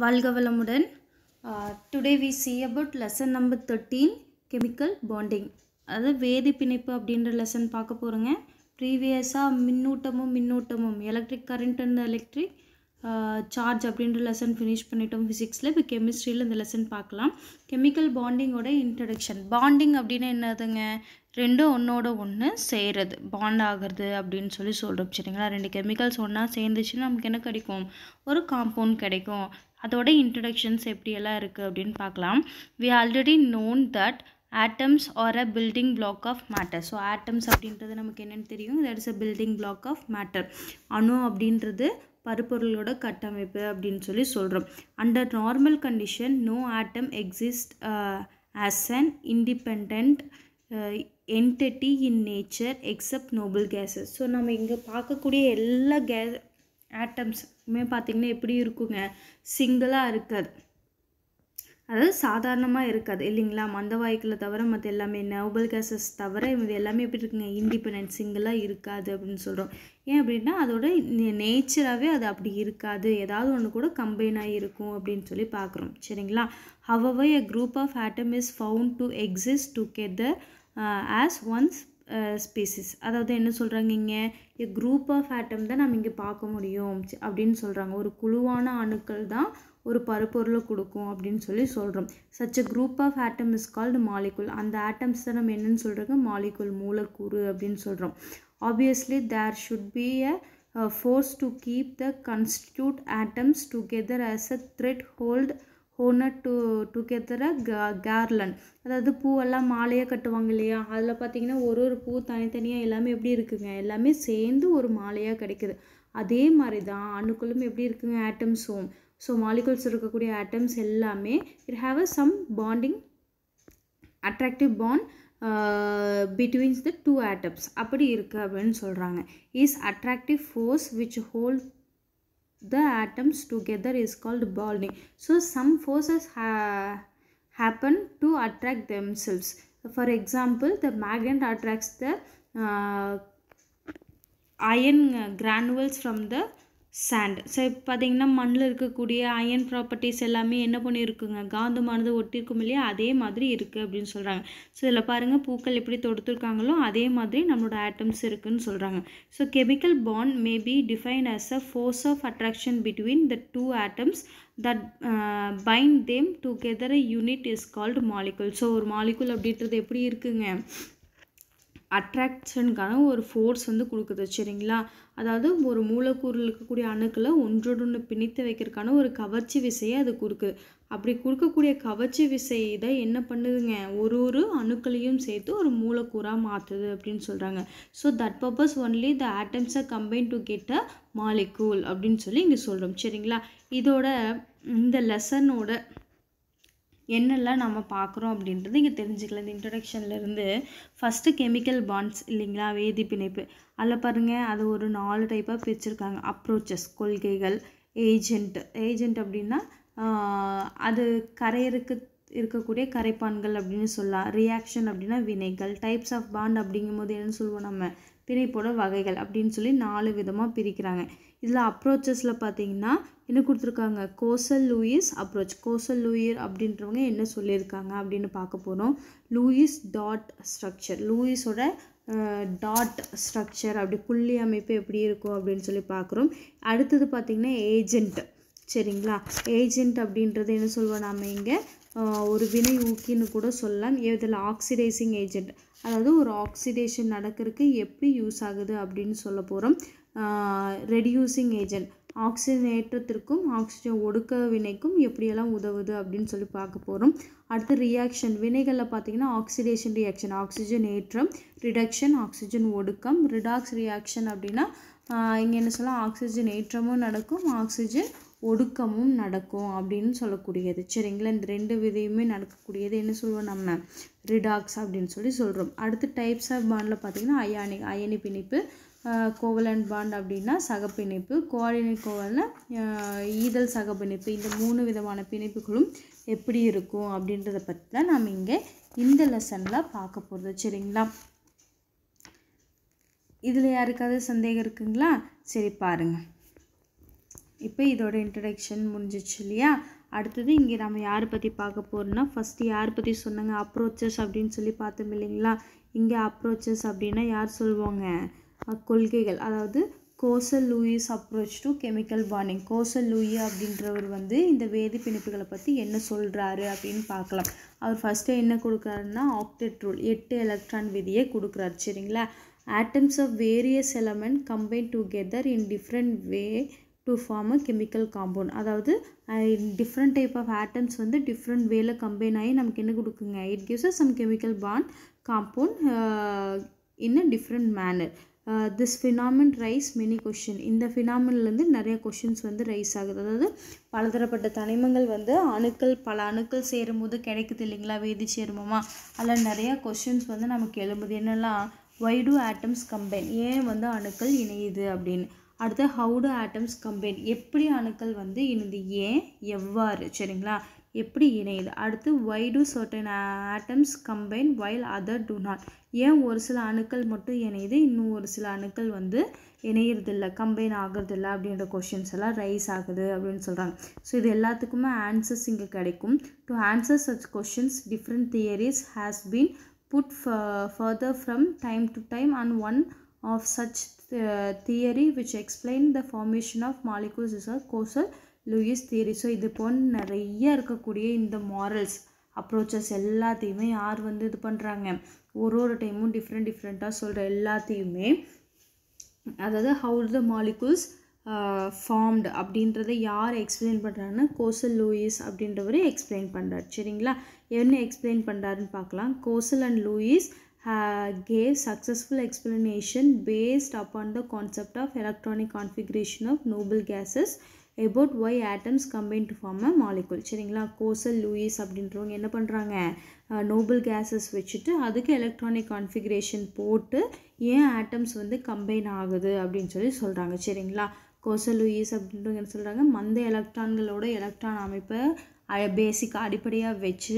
Valgavamudan. Uh, today we see about lesson number 13 chemical bonding அதாவது வேதி பிணைப்பு அப்படின்ற லெசன் பார்க்க போகிறோங்க ப்ரீவியஸாக மின்னூட்டமும் மின்னூட்டமும் electric current and electric charge அப்படின்ற லெசன் ஃபினிஷ் பண்ணிட்டோம் ஃபிசிக்ஸில் இப்போ கெமிஸ்ட்ரியில் இந்த லெசன் பார்க்கலாம் கெமிக்கல் பாண்டிங்கோட இன்ட்ரடக்ஷன் பாண்டிங் அப்படின்னா என்னதுங்க ரெண்டும் ஒன்றோட ஒன்று செய்கிறது பாண்ட் ஆகிறது அப்படின்னு சொல்லி சொல்கிறோம் சரிங்களா ரெண்டு கெமிக்கல்ஸ் ஒன்றா சேர்ந்துச்சுன்னா நமக்கு என்ன கிடைக்கும் ஒரு காம்பவுண்ட் கிடைக்கும் அதோட இன்ட்ரடக்ஷன்ஸ் எப்படியெல்லாம் இருக்குது அப்படின்னு பார்க்கலாம் we already known that atoms are a building block of matter so atoms அப்படின்றது நமக்கு என்னென்னு தெரியும் that is a building block of matter அணு அப்படின்றது பருப்பொருளோட கட்டமைப்பு அப்படின்னு சொல்லி சொல்கிறோம் under normal condition no atom exist as an independent entity in nature except noble gases so நம்ம இங்கே பார்க்கக்கூடிய எல்லா கே ஆட்டம்ஸுமே பார்த்திங்கன்னா எப்படி இருக்குங்க சிங்கிளாக இருக்காது அதாவது சாதாரணமாக இருக்காது இல்லைங்களா மந்த வாய்க்களை தவிர மற்ற எல்லாமே நோபல் கேசஸ் தவிர இது எல்லாமே எப்படி இருக்குங்க இண்டிபெண்டன்ஸ் சிங்கிளாக இருக்காது அப்படின்னு சொல்கிறோம் ஏன் அப்படின்னா அதோட நேச்சராகவே அது அப்படி இருக்காது ஏதாவது ஒன்று கூட கம்பைனாக இருக்கும் அப்படின்னு சொல்லி பார்க்குறோம் சரிங்களா however a group of atom is found to exist together as ones species அதாவது என்ன சொல்கிறாங்க இங்கே குரூப் ஆஃப் ஆட்டம் தான் நம்ம இங்கே பார்க்க முடியும் அப்படின்னு சொல்கிறாங்க ஒரு குழுவான அணுக்கள் தான் ஒரு பருப்பொருளை கொடுக்கும் அப்படின்னு சொல்லி சொல்கிறோம் such a group of atom is called molecule அந்த ஆட்டம்ஸ் தான் நம்ம என்னென்னு சொல்கிறோங்க மாலிகுல் மூலக்கூறு அப்படின்னு சொல்கிறோம் obviously there should be a force to keep the constitute atoms together as a thread hold to do a garland அதாவது பூவெல்லாம் மாலையாக கட்டுவாங்க இல்லையா அதில் பார்த்திங்கன்னா ஒரு ஒரு பூ தனித்தனியாக எல்லாமே எப்படி இருக்குங்க எல்லாமே சேர்ந்து ஒரு மாலையாக கிடைக்குது அதே மாதிரி தான் அணுக்களும் எப்படி இருக்குங்க ஆட்டம்ஸும் So molecules are atoms may have some bonding attractive bond uh, between the two atoms. Is attractive force which holds the atoms together is called bonding. So some forces happen to attract themselves. For example, the magnet attracts the uh, iron granules from the sand so இப்போ பார்த்திங்கன்னா மண்ணில் இருக்கக்கூடிய iron properties எல்லாமே என்ன பண்ணியிருக்குங்க காந்தமானது ஒட்டியிருக்கும் இல்லையா அதே மாதிரி இருக்குது அப்படின்னு சொல்கிறாங்க ஸோ இதில் பாருங்கள் பூக்கள் எப்படி தொடுத்துருக்காங்களோ அதே மாதிரி நம்மளோட ஆட்டம்ஸ் இருக்குதுன்னு சொல்கிறாங்க so chemical bond may be define as a force of attraction between the two atoms that bind them together unit is called molecule so ஒரு மாலிகுல் அப்படின்றது எப்படி இருக்குங்க அட்ராக்ஷனுக்கான ஒரு ஃபோர்ஸ் வந்து கொடுக்குது சரிங்களா அதாவது ஒரு மூலக்கூறில் இருக்கக்கூடிய அணுக்களை ஒன்றோடொன்று பிணித்து வைக்கிறதுக்கான ஒரு கவர்ச்சி விசையை அது கொடுக்குது அப்படி கொடுக்கக்கூடிய கவர்ச்சி விசை இதை என்ன பண்ணுதுங்க ஒரு ஒரு அணுக்களையும் சேர்த்து ஒரு மூலக்கூறாக மாற்றுது அப்படின்னு சொல்கிறாங்க so that purpose only the ஆட்டம்ஸை combine to get a molecule அப்படின்னு சொல்லி இங்கே சொல்கிறோம் சரிங்களா இதோட இந்த லெசனோட என்னெல்லாம் நம்ம பார்க்குறோம் அப்படின்றது இங்கே தெரிஞ்சுக்கலாம் இந்த இன்ட்ரடக்ஷன்லேருந்து ஃபஸ்ட்டு கெமிக்கல் பாண்ட்ஸ் இல்லைங்களா வேதி பிணைப்பு அதில் பாருங்கள் அது ஒரு நாலு டைப்பாக பிரிச்சிருக்காங்க அப்ரோச்சஸ் கொள்கைகள் ஏஜெண்ட் ஏஜெண்ட் அப்படின்னா அது கரையருக்கு இருக்கக்கூடிய கரைப்பான்கள் அப்படின்னு சொல்லலாம் ரியாக்ஷன் அப்படின்னா வினைகள் டைப்ஸ் ஆஃப் பாண்ட் அப்படிங்கும்போது என்னன்னு சொல்லுவோம் நம்ம பிணைப்போட வகைகள் அப்படின்னு சொல்லி நாலு விதமாக பிரிக்கிறாங்க இதில் அப்ரோச்சஸில் பார்த்திங்கன்னா என்ன கொடுத்துருக்காங்க கோசல் லூயிஸ் அப்ரோச் கோசல் லூயர் அப்படின்றவங்க என்ன சொல்லியிருக்காங்க அப்படின்னு பார்க்க போகிறோம் லூயிஸ் டாட் ஸ்ட்ரக்சர் லூயிஸோட டாட் ஸ்ட்ரக்சர் அப்படி புள்ளி அமைப்பு எப்படி இருக்கும் அப்படின்னு சொல்லி பார்க்குறோம் அடுத்தது பார்த்திங்கன்னா ஏஜெண்ட் சரிங்களா ஏஜெண்ட் அப்படின்றது என்ன சொல்வோம் நாம் இங்கே ஒரு வினை ஊக்கின்னு கூட சொல்லலாம் இதில் ஆக்சிடைசிங் ஏஜெண்ட் அதாவது ஒரு ஆக்சிடேஷன் நடக்கிறதுக்கு எப்படி யூஸ் ஆகுது அப்படின்னு சொல்ல போகிறோம் ரெடியூசிங் ஏஜெண்ட் ஆக்சிஜனேற்றத்திற்கும் ஆக்சிஜன் ஒடுக்க வினைக்கும் எப்படியெல்லாம் உதவுது அப்படின்னு சொல்லி பார்க்க போகிறோம் அடுத்து ரியாக்ஷன் வினைகளில் பார்த்தீங்கன்னா ஆக்சிடேஷன் ரியாக்ஷன் ஆக்சிஜன் ஏற்றம் ரிடக்ஷன் ஆக்சிஜன் ஒடுக்கம் ரிடாக்ஸ் ரியாக்ஷன் அப்படின்னா இங்கே என்ன சொல்லலாம் ஆக்சிஜன் ஏற்றமும் நடக்கும் ஆக்சிஜன் ஒடுக்கமும் நடக்கும் அப்படின்னு சொல்லக்கூடியது சரிங்களா இந்த ரெண்டு விதையுமே நடக்கக்கூடியது என்ன சொல்லுவோம் நம்ம ரிடாக்ஸ் அப்படின்னு சொல்லி சொல்கிறோம் அடுத்து டைப்ஸ் ஆஃப் பாண்டில் பார்த்திங்கன்னா அயானி அயனி பிணைப்பு கோவலன் பாண்ட் அப்படின்னா சகப்பிணைப்பு இணைப்பு கோவல்னால் கோவல்னா ஈதல் சக பிணைப்பு இந்த மூணு விதமான பிணைப்புகளும் எப்படி இருக்கும் அப்படின்றத பற்றி தான் நாம் இங்கே இந்த லெசனில் பார்க்க போகிறது சரிங்களா இதில் யாருக்காவது சந்தேகம் இருக்குங்களா சரி பாருங்கள் இப்போ இதோட இன்ட்ரடக்ஷன் முடிஞ்சிச்சு இல்லையா அடுத்தது இங்கே நம்ம யாரை பற்றி பார்க்க போகிறோம்னா ஃபஸ்ட்டு யார் பற்றி சொன்னாங்க அப்ரோச்சஸ் அப்படின்னு சொல்லி பார்த்தோம் இல்லைங்களா இங்கே அப்ரோச்சஸ் அப்படின்னா யார் சொல்லுவாங்க கொள்கைகள் அதாவது Kossel Lewis approach to chemical பார்னிங் கோசல் லூயி அப்படின்றவர் வந்து இந்த வேதிப்பிணைப்புகளை பற்றி என்ன சொல்கிறாரு அப்படின்னு பார்க்கலாம் அவர் ஃபஸ்ட்டு என்ன கொடுக்குறாருன்னா ஆக்டெட் ரூல் எட்டு எலக்ட்ரான் விதியை கொடுக்குறாரு சரிங்களா atoms of various element combine together in different way to form a chemical compound அதாவது டிஃப்ரெண்ட் டைப் ஆஃப் ஆட்டம்ஸ் வந்து டிஃப்ரெண்ட் வேல கம்பைன் ஆகி நமக்கு என்ன கொடுக்குங்க it gives a some chemical bond compound in a different manner this phenomenon raise many question இந்த ஃபினாமின்லேருந்து நிறைய கொஷின்ஸ் வந்து ரைஸ் ஆகுது அதாவது பலதரப்பட்ட தனிமங்கள் வந்து அணுக்கள் பல அணுக்கள் சேரும்போது கிடைக்குது இல்லைங்களா வேதி சேர்மமாக அதில் நிறையா கொஷின்ஸ் வந்து நமக்கு எழும்புது என்னெல்லாம் ஒய் டூ ஆட்டம்ஸ் கம்பைன் ஏன் வந்து அணுக்கள் இணையுது அப்படின்னு அடுத்து ஹவு டு ஆட்டம்ஸ் கம்பைன் எப்படி அணுக்கள் வந்து இணைந்து ஏன் எவ்வாறு சரிங்களா எப்படி இணையுது அடுத்து why do certain atoms combine while other do not ஏன் ஒரு சில அணுக்கள் மட்டும் இணையுது இன்னும் ஒரு சில அணுக்கள் வந்து இணையிறதில்ல கம்பைன் ஆகிறதில்ல அப்படின்ற கொஷின்ஸ் எல்லாம் ரைஸ் ஆகுது அப்படின்னு சொல்கிறாங்க ஸோ இது எல்லாத்துக்குமே ஆன்சர்ஸ் இங்கே கிடைக்கும் to answer such questions different theories has been put further from time to time and one of such theory which explain the formation of molecules is a Kossel Lewis theory so இது போல் நிறைய இருக்கக்கூடிய இந்த morals approaches எல்லாத்தையுமே யார் வந்து இது பண்ணுறாங்க ஒரு ஒரு டைமும் டிஃப்ரெண்ட் டிஃப்ரெண்ட்டாக சொல்கிற எல்லாத்தையுமே அதாவது ஹவு த மாலிகூல்ஸ் ஃபார்ம்டு அப்படின்றத யார் எக்ஸ்பிளைன் பண்ணுறாங்கன்னா கோசல் லூயிஸ் அப்படின்றவர் எக்ஸ்பிளைன் பண்ணுறார் சரிங்களா என்ன எக்ஸ்பிளைன் பண்ணுறாருன்னு பார்க்கலாம் Kossel and Lewis gave successful explanation based upon the concept of electronic configuration of noble gases about why atoms combine to form a molecule சரிங்களா கோசல் லூயிஸ் அப்படின்றவங்க என்ன பண்ணுறாங்க நோபல் கேஸஸ் வச்சுட்டு அதுக்கு எலக்ட்ரானிக் கான்ஃபிகரேஷன் போட்டு ஏன் ஆட்டம்ஸ் வந்து combine ஆகுது அப்படின்னு சொல்லி சொல்கிறாங்க சரிங்களா கோசல் லூயிஸ் அப்படின்றவங்க என்ன சொல்கிறாங்க மந்த எலக்ட்ரான்களோட எலக்ட்ரான் அமைப்பை பேசிக் அடிப்படையாக வச்சு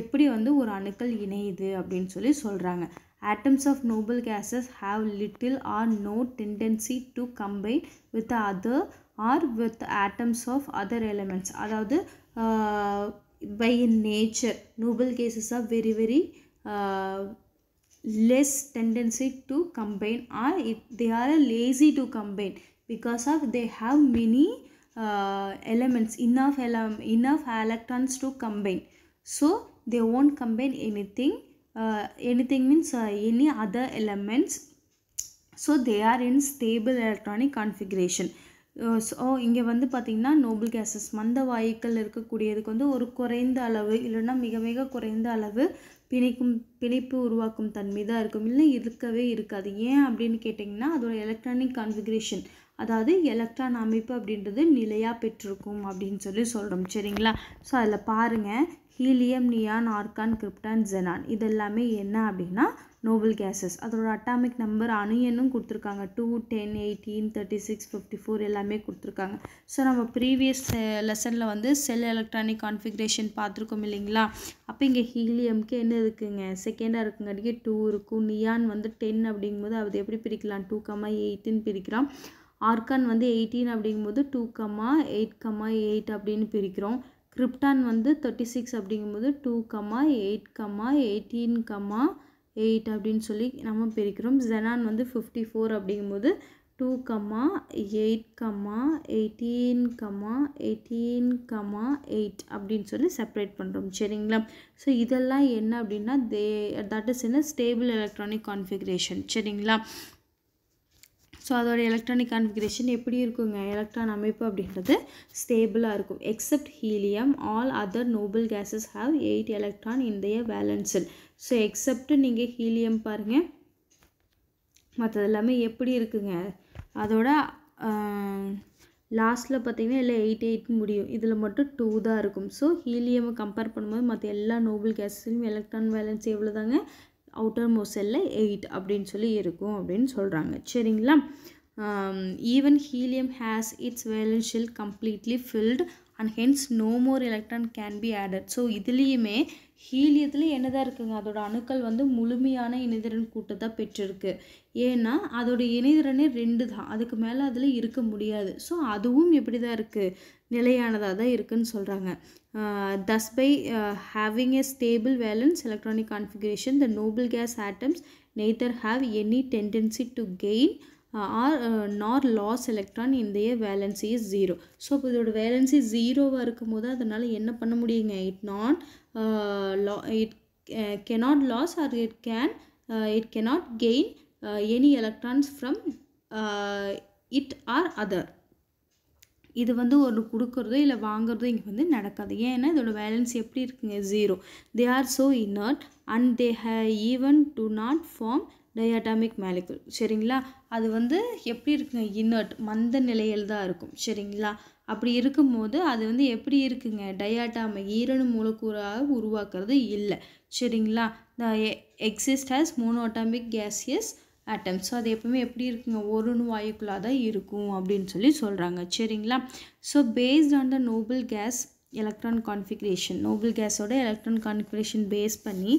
எப்படி வந்து ஒரு அணுக்கள் இணையுது அப்படின்னு சொல்லி சொல்கிறாங்க atoms of noble gases have little or no tendency to combine with other other Are with atoms of other elements. அதாவது by nature, noble noble are very, very less tendency to combine or they are lazy to combine because of they have many uh, elements enough ele enough electrons to combine so they won't combine anything uh, anything means uh, any other elements so they are in stable electronic configuration so இங்கே வந்து பார்த்திங்கன்னா Nobel gases மந்த வாயுக்கள் இருக்கக்கூடியதுக்கு வந்து ஒரு குறைந்த அளவு இல்லைன்னா மிக மிக குறைந்த அளவு பிணைக்கும் பிணைப்பு உருவாக்கும் தன்மை தான் இருக்கும் இல்லை இருக்கவே இருக்காது ஏன் அப்படின்னு கேட்டிங்கன்னா அதோட எலக்ட்ரானிக் கான்ஃபிகரேஷன் அதாவது எலக்ட்ரான் அமைப்பு அப்படின்றது நிலையாக பெற்றிருக்கும் அப்படின்னு சொல்லி சொல்கிறோம் சரிங்களா ஸோ அதில் பாருங்கள் helium neon argon krypton xenon இதெல்லாமே என்ன அப்படின்னா நோபல் கேஸஸ் அதோட அட்டாமிக் நம்பர் அணு எண்ணும் கொடுத்துருக்காங்க two ten eighteen thirty six fifty four எல்லாமே கொடுத்துருக்காங்க ஸோ நம்ம ப்ரீவியஸ் eh, லெசனில் வந்து செல் எலக்ட்ரானிக் கான்ஃபிகரேஷன் பார்த்துருக்கோம் இல்லைங்களா அப்போ இங்கே ஹீலியம்க்கு என்ன இருக்குங்க செகண்டாக இருக்குங்காட்டிக்கு டூ இருக்கும் நியான் வந்து டென் அப்படிங்கும்போது அது எப்படி பிரிக்கலாம் டூ கம்மா எயிட்டுன்னு பிரிக்கிறோம் ஆர்கான் வந்து எயிட்டீன் அப்படிங்கும்போது two comma eight comma eight அப்படின்னு பிரிக்கிறோம் கிரிப்டான் வந்து தேர்ட்டி சிக்ஸ் அப்படிங்கும்போது two comma eight comma eighteen comma eight அப்படின்னு சொல்லி நம்ம பிரிக்கிறோம் ஜெனான் வந்து ஃபிஃப்டி ஃபோர் அப்படிங்கும்போது two comma eight comma eighteen comma eighteen comma eight அப்படின்னு சொல்லி செப்பரேட் பண்ணுறோம் சரிங்களா ஸோ இதெல்லாம் என்ன அப்படின்னா they that is in stable electronic configuration சரிங்களா ஸோ அதோடய எலக்ட்ரானிக் கான்ஃபிகரேஷன் எப்படி இருக்குங்க எலக்ட்ரான் அமைப்பு அப்படின்றது ஸ்டேபிளாக இருக்கும் accept helium all other noble gases have eight electron in their பேலன்ஸில் ஸோ எக்ஸப்ட் நீங்கள் ஹீலியம் பாருங்கள் மற்றது எல்லாமே எப்படி இருக்குங்க அதோட லாஸ்ட்டில் பார்த்தீங்கன்னா இல்லை எயிட் எயிட் முடியும் இதில் மட்டும் டூ தான் இருக்கும் ஸோ ஹீலியமை கம்பேர் பண்ணும்போது மற்ற எல்லா நோபல் கேஸஸ்லையும் எலக்ட்ரான் வேலன்ஸ் எவ்வளோ தாங்க அவுட்டர் மோஸ்ட் செல்லில் எயிட் அப்படின்னு சொல்லி இருக்கும் அப்படின்னு சொல்கிறாங்க சரிங்களா even helium has its valence completely filled and hence no more electron can be added so இதுலேயுமே ஹீலியத்தில் என்னதான் இருக்குங்க அதோடய அணுக்கள் வந்து முழுமையான இணைதிறன் கூட்டத்தை பெற்றிருக்கு ஏன்னா அதோடய இணைதிறனே ரெண்டு தான் அதுக்கு மேலே அதில் இருக்க முடியாது ஸோ அதுவும் எப்படி தான் இருக்குது நிலையானதாக தான் இருக்குன்னு சொல்கிறாங்க thus by having a stable valence electronic configuration the noble gas atoms neither have any tendency to gain or nor lose electron இந்த a valency is zero so அப்போ இதோட வேலன்சி ஜீரோவாக இருக்கும் போது அதனால் என்ன பண்ண முடியுங்க இட் நான் லா it cannot lose or it can it cannot gain any electrons from it or other இது வந்து ஒரு கொடுக்குறதோ இல்லை வாங்குறதோ இங்கே வந்து நடக்காது ஏன்னா இதோட வேலன்ஸ் எப்படி இருக்குங்க zero they are so inert and they ஹ even do not form diatomic molecule சரிங்களா அது வந்து எப்படி இருக்குங்க இன்னர்ட் மந்த நிலையில் தான் இருக்கும் சரிங்களா அப்படி இருக்கும்போது அது வந்து எப்படி இருக்குங்க டயாட்டாமிக் ஈரணு மூலக்கூறாக உருவாக்குறது இல்லை சரிங்களா the exist has monoatomic gaseous atom so அது எப்பவுமே எப்படி இருக்குங்க ஒரு வாயுக்குள்ளாக தான் இருக்கும் அப்படின்னு சொல்லி சொல்கிறாங்க சரிங்களா so based on the noble gas electron configuration noble கேஸோட எலக்ட்ரான் கான்ஃபிகரேஷன் பேஸ் பண்ணி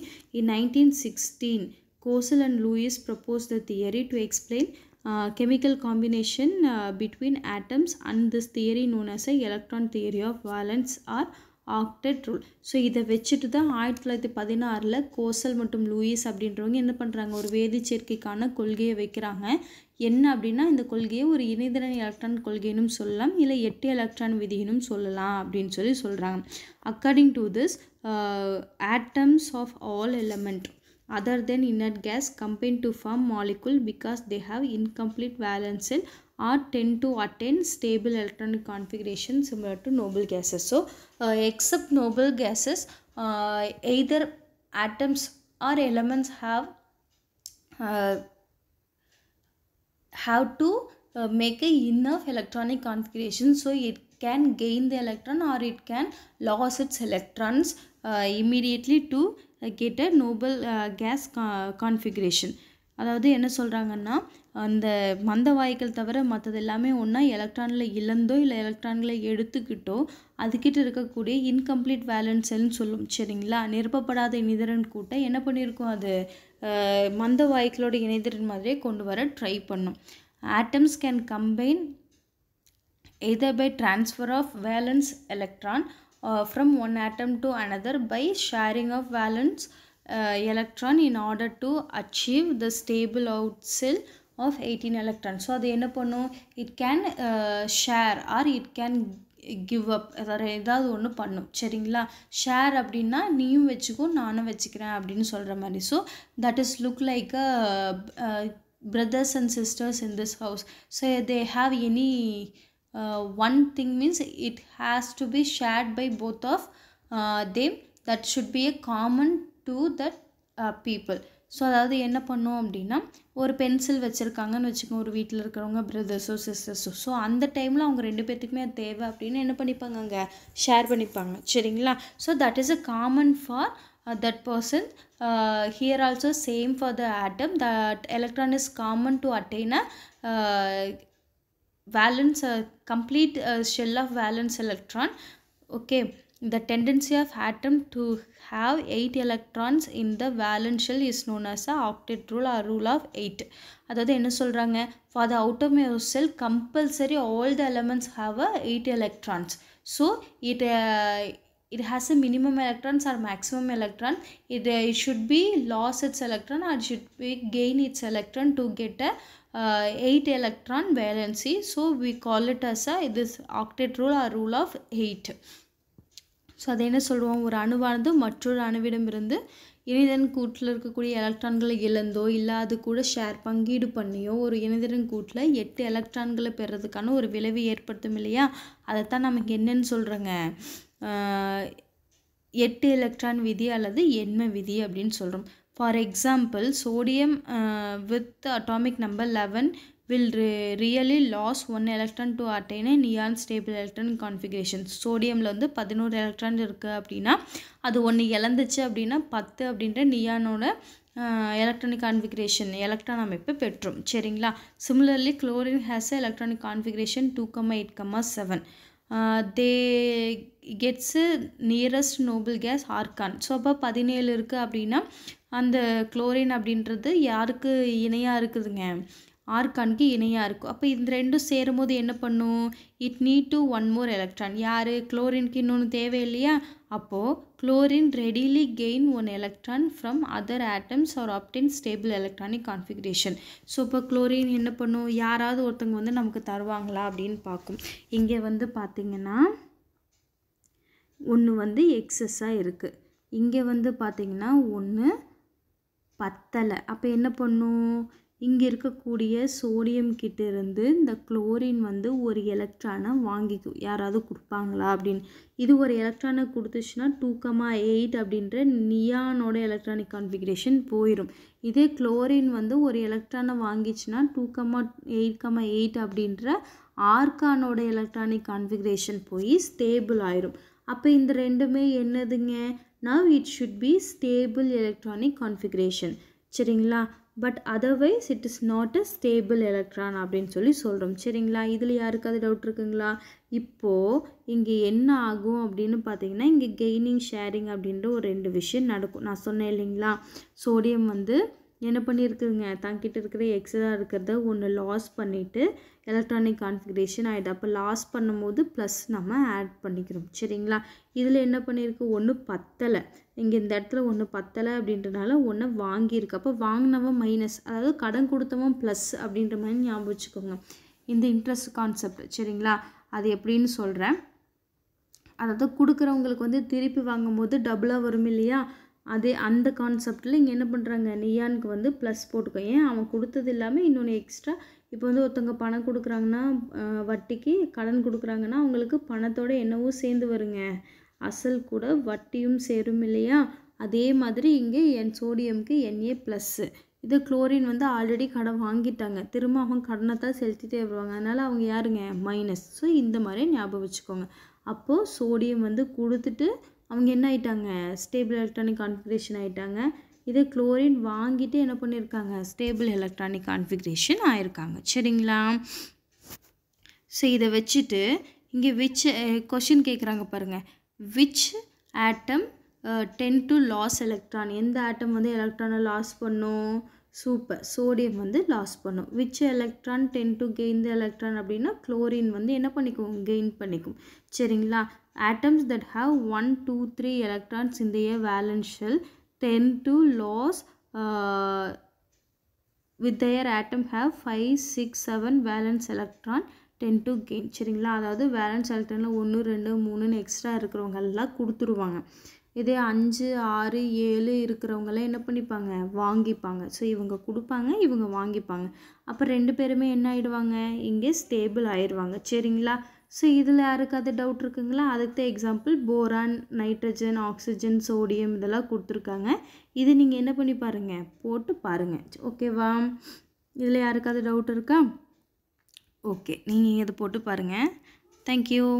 nineteen sixteen Kossel and Lewis proposed the theory to explain chemical combination between atoms and this theory this as known electron theory of theory or valence octet rule so இதை வச்சுட்டு தான் ஆயிரத்தி தொள்ளாயிரத்தி பதினாறில் கோசல் மற்றும் Lewis அப்படின்றவங்க என்ன பண்ணுறாங்க ஒரு வேதி சேர்க்கைக்கான கொள்கையை வைக்கிறாங்க என்ன அப்படின்னா இந்த கொள்கையை ஒரு இணைதிறன் எலக்ட்ரான் கொள்கைனும் சொல்லலாம் இல்லை எட்டு எலக்ட்ரான் விதியினும் சொல்லலாம் அப்படின்னு சொல்லி சொல்கிறாங்க according to this atoms of all element other than inert gas combine to form molecule because they have incomplete valence shell or tend to attain stable electronic configuration similar to noble gases. So, uh, except noble gases, uh, either atoms or elements have uh, have to uh, make a enough electronic configuration so it can gain the electron or it can lose its electrons uh, immediately to கேட்ட noble gas configuration அதாவது என்ன சொல்கிறாங்கன்னா அந்த மந்த வாயுக்கள் தவிர மற்றது எல்லாமே ஒன்றா எலக்ட்ரானில் இழந்தோ இல்லை எலக்ட்ரான்களை எடுத்துக்கிட்டோ அதுக்கிட்ட இருக்கக்கூடிய இன்கம்ப்ளீட் வேலன்ஸ் செல்னு சொல்லும் சரிங்களா நிரப்பப்படாத இணைதிறன் கூட்ட என்ன பண்ணியிருக்கோம் அது மந்த வாய்க்களோட இணைதிறன் மாதிரியே கொண்டு வர ட்ரை பண்ணும் atoms can combine either by transfer of valence electron uh, from one atom to another by sharing of valence uh, electron in order to achieve the stable out cell of 18 electrons. So, அது என்ன பண்ணும் it can uh, share or it can give up அதாவது ஏதாவது ஒன்று பண்ணும் சரிங்களா share அப்படின்னா நீயும் வச்சுக்கோ நானும் வச்சுக்கிறேன் அப்படின்னு so that is look like a uh, a brothers and sisters in this house so they have any uh, one thing means it has to be shared by both of uh, them that should be a common to that uh, people so அதாவது என்ன பண்ணும் அப்படின்னா ஒரு pencil வச்சுருக்காங்கன்னு வச்சுக்கோங்க ஒரு வீட்டில் இருக்கிறவங்க பிரதர்ஸோ சிஸ்டர்ஸோ ஸோ அந்த டைமில் அவங்க ரெண்டு பேர்த்துக்குமே அது தேவை அப்படின்னு என்ன பண்ணிப்பாங்க அங்கே ஷேர் பண்ணிப்பாங்க சரிங்களா so that is a common for Uh, that person uh, here also same for the atom that electron is common to attain a uh, valence a uh, complete uh, shell of valence electron okay the tendency of atom to have 8 electrons in the valence shell is known as a octet rule or rule of 8 அதாவது என்ன சொல்கிறாங்க for the out of mire shell compulsory all the elements 8 electrons so electrons so uh, it has a minimum electrons or maximum electron it, uh, it should be lost its electron or it should be gain its electron to get a eight electron valency so we call it as a இது octet rule or rule of eight so அதை என்ன சொல்லுவோம் ஒரு அணுவானது மற்றொரு அணுவிடமிருந்து இணைதன் கூட்டில் இருக்கக்கூடிய எலக்ட்ரான்களை இழந்தோ இல்லை அது கூட ஷேர் பங்கீடு பண்ணியோ ஒரு இணைதன் கூட்டில் எட்டு எலக்ட்ரான்களை பெறதுக்கான ஒரு விளைவு ஏற்படுத்தும் இல்லையா அதைத்தான் நமக்கு என்னன்னு சொல்கிறோங்க எட்டு எலக்ட்ரான் விதி அல்லது எண்ம விதி அப்படின்னு சொல்கிறோம் for example sodium with atomic number eleven will will re really one electron to attain neon stable electron configuration சோடியமில் வந்து பதினோரு எலக்ட்ரான் இருக்குது அப்படின்னா அது ஒன்று இழந்துச்சு அப்படின்னா பத்து அப்படின்ற நியானோட எலக்ட்ரானிக் கான்ஃபிகரேஷன் எலக்ட்ரான் அமைப்பு பெற்றும் சரிங்களா similarly chlorine has electronic configuration two comma eight comma seven they gets nearest noble gas argon so அப்போ பதினேழு இருக்குது அப்படின்னா அந்த குளோரின் அப்படின்றது யாருக்கு இணையாக இருக்குதுங்க ஆர்கானுக்கு இணையாக இருக்கும் அப்போ இந்த ரெண்டும் சேரும்போது என்ன பண்ணும் it need to one more electron யார் குளோரின்க்கு இன்னொன்று தேவை இல்லையா அப்போது chlorine readily gain one electron from other atoms or obtain stable electronic configuration so இப்போ குளோரின் என்ன பண்ணும் யாராவது ஒருத்தவங்க வந்து நமக்கு தருவாங்களா அப்படின்னு பார்க்கும் இங்கே வந்து பார்த்திங்கன்னா ஒன்று வந்து எக்ஸஸாக இருக்குது இங்கே வந்து பார்த்திங்கன்னா ஒன்று பத்தலை அப்போ என்ன பண்ணும் இங்கே இருக்கக்கூடிய சோடியம் இருந்து இந்த குளோரின் வந்து ஒரு எலக்ட்ரானை வாங்கிக்கும் யாராவது கொடுப்பாங்களா அப்படின்னு இது ஒரு எலக்ட்ரானை கொடுத்துச்சுன்னா டூ கமா எயிட் அப்படின்ற நியானோட எலக்ட்ரானிக் கான்ஃபிகரேஷன் போயிடும் இதே குளோரின் வந்து ஒரு எலக்ட்ரானை வாங்கிச்சுன்னா two comma eight comma eight அப்படின்ற ஆர்கானோட எலக்ட்ரானிக் கான்ஃபிகரேஷன் போய் ஸ்டேபிள் ஆயிரும் அப்போ இந்த ரெண்டுமே என்னதுங்க now it should be stable electronic configuration சரிங்களா but otherwise it is not a stable electron அப்படின்னு சொல்லி சொல்கிறோம் சரிங்களா இதில் யாருக்காவது டவுட் இருக்குங்களா இப்போது இங்கே என்ன ஆகும் அப்படின்னு பார்த்தீங்கன்னா இங்கே கெய்னிங் ஷேரிங் அப்படின்ற ஒரு ரெண்டு விஷயம் நடக்கும் நான் சொன்னேன் இல்லைங்களா சோடியம் வந்து என்ன பண்ணியிருக்குங்க தங்கிட்ட இருக்கிற எக்ஸாக இருக்கிறத ஒன்று லாஸ் பண்ணிவிட்டு எலக்ட்ரானிக் கான்ஃபிகரேஷன் ஆகிடுது அப்போ லாஸ் பண்ணும்போது ப்ளஸ் நம்ம ஆட் பண்ணிக்கிறோம் சரிங்களா இதில் என்ன பண்ணியிருக்கு ஒன்று பத்தலை இங்கே இந்த இடத்துல ஒன்று பத்தலை அப்படின்றனால ஒன்று வாங்கியிருக்கு அப்போ வாங்கினவன் மைனஸ் அதாவது கடன் கொடுத்தவன் ப்ளஸ் அப்படின்ற மாதிரி ஞாபகம் வச்சுக்கோங்க இந்த இன்ட்ரெஸ்ட் கான்செப்ட் சரிங்களா அது எப்படின்னு சொல்கிறேன் அதாவது கொடுக்குறவங்களுக்கு வந்து திருப்பி வாங்கும் போது டபுளாக வரும் இல்லையா அதே அந்த கான்செப்டில் இங்கே என்ன பண்ணுறாங்க நியானுக்கு வந்து ப்ளஸ் போட்டுக்கோ ஏன் அவன் கொடுத்தது இல்லாமல் இன்னொன்று எக்ஸ்ட்ரா இப்போ வந்து ஒருத்தவங்க பணம் கொடுக்குறாங்கன்னா வட்டிக்கு கடன் கொடுக்குறாங்கன்னா அவங்களுக்கு பணத்தோடு என்னவோ சேர்ந்து வருங்க அசல் கூட வட்டியும் சேரும் இல்லையா அதே மாதிரி இங்கே என் சோடியம்க்கு என்ஏ ப்ளஸ்ஸு இது குளோரின் வந்து ஆல்ரெடி கடன் வாங்கிட்டாங்க திரும்ப அவங்க கடனை தான் செலுத்திட்டே வருவாங்க அதனால் அவங்க யாருங்க மைனஸ் ஸோ இந்த மாதிரி ஞாபகம் வச்சுக்கோங்க அப்போது சோடியம் வந்து கொடுத்துட்டு அவங்க என்ன ஆகிட்டாங்க ஸ்டேபிள் எலக்ட்ரானிக் கான்ஃபிகரேஷன் ஆகிட்டாங்க இது குளோரின் வாங்கிட்டு என்ன பண்ணியிருக்காங்க ஸ்டேபிள் எலக்ட்ரானிக் கான்ஃபிகரேஷன் ஆயிருக்காங்க சரிங்களா ஸோ இதை வச்சுட்டு இங்கே வச்சு கொஷின் eh, கேட்குறாங்க பாருங்கள் which atom tend to lose electron எந்த ஆட்டம் வந்து எலக்ட்ரானை லாஸ் பண்ணும் சூப்பர் சோடியம் வந்து லாஸ் பண்ணும் which electron tend to gain the electron அப்படின்னா குளோரின் வந்து என்ன பண்ணிக்கும் கெயின் பண்ணிக்கும் சரிங்களா atoms that have one two three electrons இந்த a valence tend to lose with their atom have five six seven valence electron tend to gain சரிங்களா அதாவது valence எலக்ட்ரனில் ஒன்று ரெண்டு மூணுன்னு எக்ஸ்ட்ரா இருக்கிறவங்க எல்லாம் கொடுத்துருவாங்க இதே அஞ்சு ஆறு ஏழு இருக்கிறவங்கலாம் என்ன பண்ணிப்பாங்க வாங்கிப்பாங்க ஸோ இவங்க கொடுப்பாங்க இவங்க வாங்கிப்பாங்க அப்போ ரெண்டு பேருமே என்ன ஆகிடுவாங்க இங்கே ஸ்டேபிள் ஆயிடுவாங்க சரிங்களா ஸோ இதில் யாருக்காவது டவுட் இருக்குங்களா அதுக்கு தான் example boron nitrogen oxygen sodium இதெல்லாம் கொடுத்துருக்காங்க இது நீங்கள் என்ன பண்ணி பாருங்கள் போட்டு பாருங்கள் ஓகேவா இதில் யாருக்காவது டவுட் இருக்கா ஓகே நீங்கள் இதை போட்டு பாருங்கள் தேங்க்யூ